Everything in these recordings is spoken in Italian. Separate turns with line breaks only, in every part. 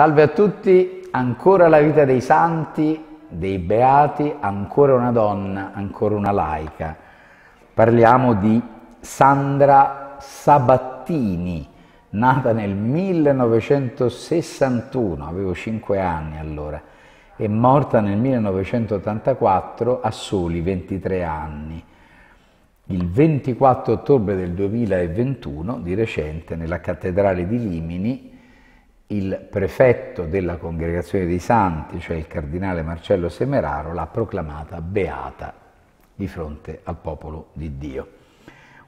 Salve a tutti, ancora la vita dei santi, dei beati, ancora una donna, ancora una laica. Parliamo di Sandra Sabattini, nata nel 1961, avevo 5 anni allora, e morta nel 1984 a soli 23 anni. Il 24 ottobre del 2021, di recente, nella cattedrale di Limini, il prefetto della Congregazione dei Santi, cioè il cardinale Marcello Semeraro, l'ha proclamata beata di fronte al popolo di Dio.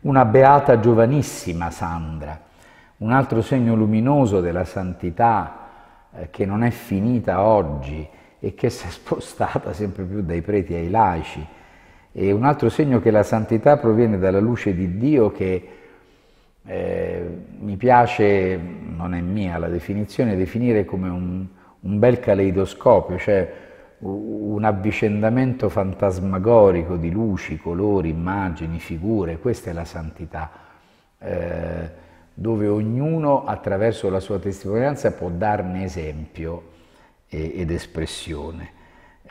Una beata giovanissima Sandra, un altro segno luminoso della santità eh, che non è finita oggi e che si è spostata sempre più dai preti ai laici, e un altro segno che la santità proviene dalla luce di Dio che eh, mi piace, non è mia la definizione, definire come un, un bel caleidoscopio, cioè un avvicendamento fantasmagorico di luci, colori, immagini, figure, questa è la santità, eh, dove ognuno attraverso la sua testimonianza può darne esempio e, ed espressione.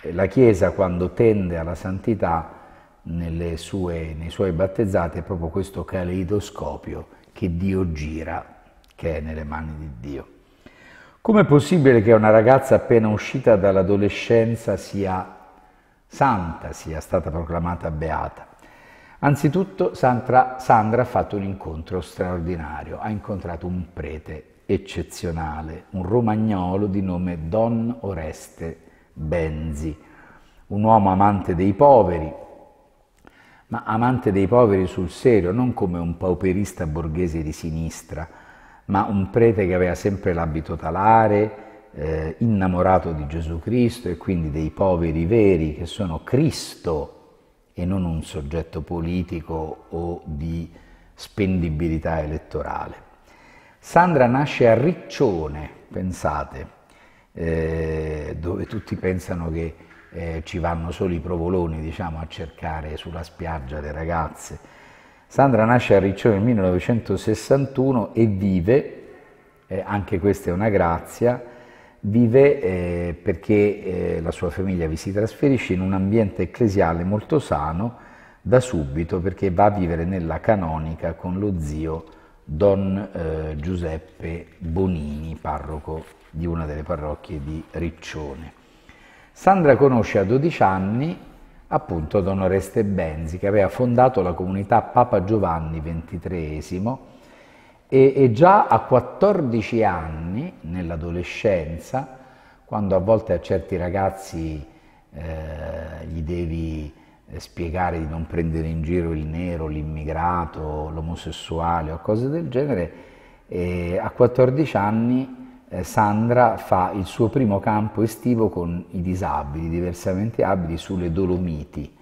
Eh, la Chiesa quando tende alla santità sue, nei suoi battezzati è proprio questo caleidoscopio che Dio gira, che è nelle mani di Dio. Com'è possibile che una ragazza appena uscita dall'adolescenza sia santa, sia stata proclamata beata? Anzitutto Sandra, Sandra, ha fatto un incontro straordinario, ha incontrato un prete eccezionale, un romagnolo di nome Don Oreste Benzi, un uomo amante dei poveri, ma amante dei poveri sul serio, non come un pauperista borghese di sinistra, ma un prete che aveva sempre l'abito talare, eh, innamorato di Gesù Cristo e quindi dei poveri veri che sono Cristo e non un soggetto politico o di spendibilità elettorale. Sandra nasce a Riccione, pensate, eh, dove tutti pensano che eh, ci vanno solo i provoloni diciamo, a cercare sulla spiaggia le ragazze. Sandra nasce a Riccione nel 1961 e vive, eh, anche questa è una grazia, vive eh, perché eh, la sua famiglia vi si trasferisce in un ambiente ecclesiale molto sano da subito perché va a vivere nella canonica con lo zio Don eh, Giuseppe Bonini, parroco di una delle parrocchie di Riccione. Sandra conosce a 12 anni appunto Don Oreste Benzi che aveva fondato la comunità Papa Giovanni XXIII e, e già a 14 anni, nell'adolescenza, quando a volte a certi ragazzi eh, gli devi eh, spiegare di non prendere in giro il nero, l'immigrato, l'omosessuale o cose del genere, e eh, a 14 anni eh, Sandra fa il suo primo campo estivo con i disabili, diversamente abili, sulle Dolomiti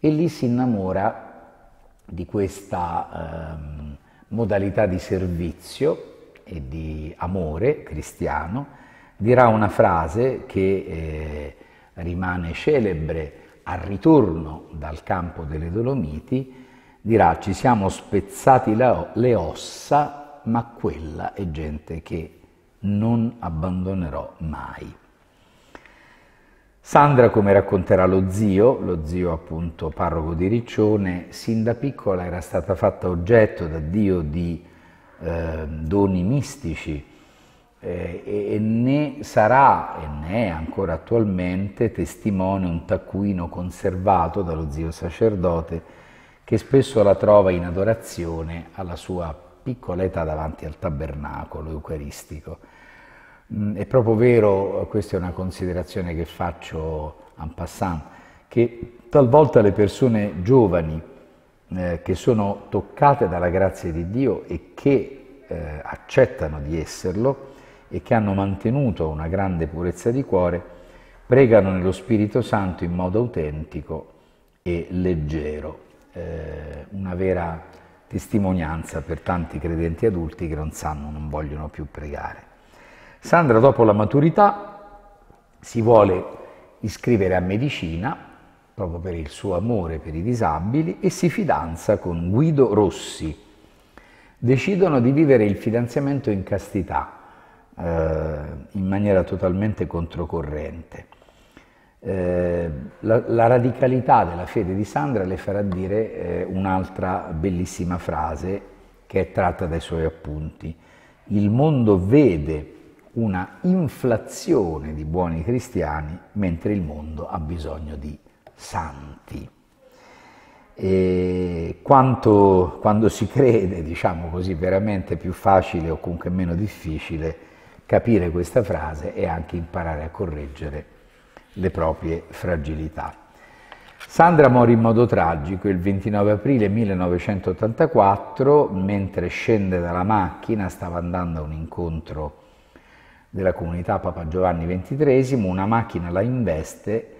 e lì si innamora di questa eh, modalità di servizio e di amore cristiano, dirà una frase che eh, rimane celebre al ritorno dal campo delle Dolomiti, dirà ci siamo spezzati la, le ossa, ma quella è gente che non abbandonerò mai. Sandra, come racconterà lo zio, lo zio appunto parroco di Riccione, sin da piccola era stata fatta oggetto da Dio di eh, doni mistici eh, e, ne sarà e ne è ancora attualmente testimone un taccuino conservato dallo zio sacerdote che spesso la trova in adorazione alla sua piccola età davanti al tabernacolo eucaristico. Mm, è proprio vero, questa è una considerazione che faccio en passant, che talvolta le persone giovani eh, che sono toccate dalla grazia di Dio e che eh, accettano di esserlo e che hanno mantenuto una grande purezza di cuore, pregano nello Spirito Santo in modo autentico e leggero, eh, una vera testimonianza per tanti credenti adulti che non sanno, non vogliono più pregare. Sandra dopo la maturità si vuole iscrivere a medicina proprio per il suo amore per i disabili e si fidanza con Guido Rossi. Decidono di vivere il fidanzamento in castità eh, in maniera totalmente controcorrente. Eh, la, la, radicalità della fede di Sandra le farà dire eh, un'altra bellissima frase che è tratta dai suoi appunti. Il mondo vede una inflazione di buoni cristiani mentre il mondo ha bisogno di santi. E quanto, quando si crede, diciamo così, veramente più facile o comunque meno difficile capire questa frase e anche imparare a correggere le proprie fragilità. Sandra morì in modo tragico il 29 aprile 1984, mentre scende dalla macchina, stava andando a un incontro della comunità Papa Giovanni XXIII, una macchina la investe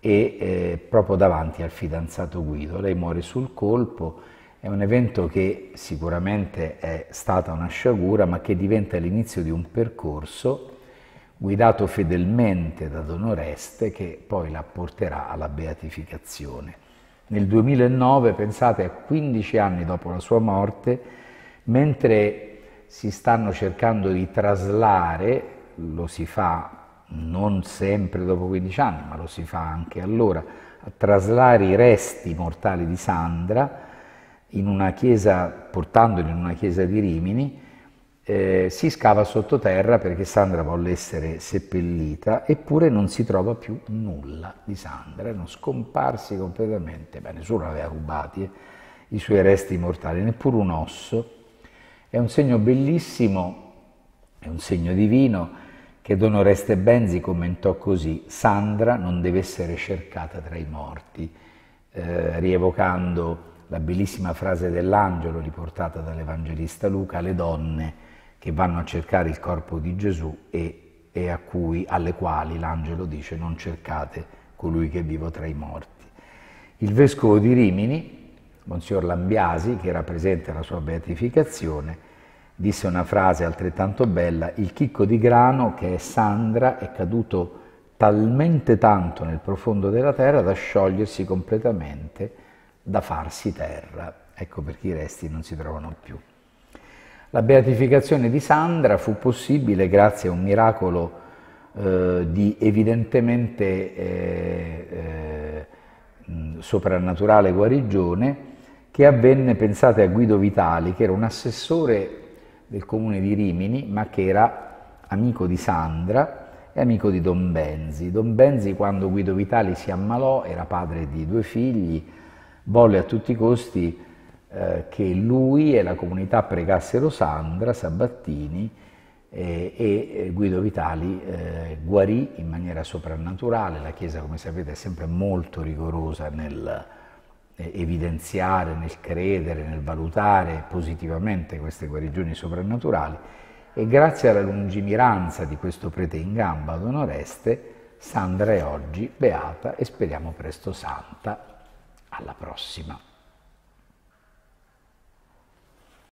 e eh, proprio davanti al fidanzato Guido. Lei muore sul colpo, è un evento che sicuramente è stata una sciagura, ma che diventa l'inizio di un percorso guidato fedelmente da Don Oreste che poi la porterà alla beatificazione. Nel 2009, pensate, a 15 anni dopo la sua morte, mentre si stanno cercando di traslare, lo si fa non sempre dopo 15 anni, ma lo si fa anche allora, a traslare i resti mortali di Sandra portandoli in una chiesa di Rimini, eh, si scava sottoterra perché Sandra volle essere seppellita, eppure non si trova più nulla di Sandra, erano scomparsi completamente, beh nessuno aveva rubato eh, i suoi resti mortali, neppure un osso. È un segno bellissimo, è un segno divino, che Don Oreste Benzi commentò così, Sandra non deve essere cercata tra i morti, eh, rievocando la bellissima frase dell'angelo riportata dall'Evangelista Luca, le donne che vanno a cercare il corpo di Gesù e, e a cui, alle quali l'angelo dice non cercate colui che è vivo tra i morti. Il vescovo di Rimini, Monsignor Lambiasi, che era presente alla sua beatificazione, disse una frase altrettanto bella, il chicco di grano che è Sandra è caduto talmente tanto nel profondo della terra da sciogliersi completamente, da farsi terra. Ecco perché i resti non si trovano più. La beatificazione di Sandra fu possibile grazie a un miracolo eh, di evidentemente eh, eh soprannaturale guarigione che avvenne, pensate, a Guido Vitali, che era un assessore del comune di Rimini, ma che era amico di Sandra e amico di Don Benzi. Don Benzi, quando Guido Vitali si ammalò, era padre di due figli, volle a tutti i costi eh, che lui e la comunità pregassero Sandra Sabattini eh, e eh, Guido Vitali eh, guarì in maniera soprannaturale. La Chiesa, come sapete, è sempre molto rigorosa nel eh, evidenziare, nel credere, nel valutare positivamente queste guarigioni soprannaturali e grazie alla lungimiranza di questo prete in gamba, ad onoreste, Sandra è oggi beata e speriamo presto santa. Alla prossima!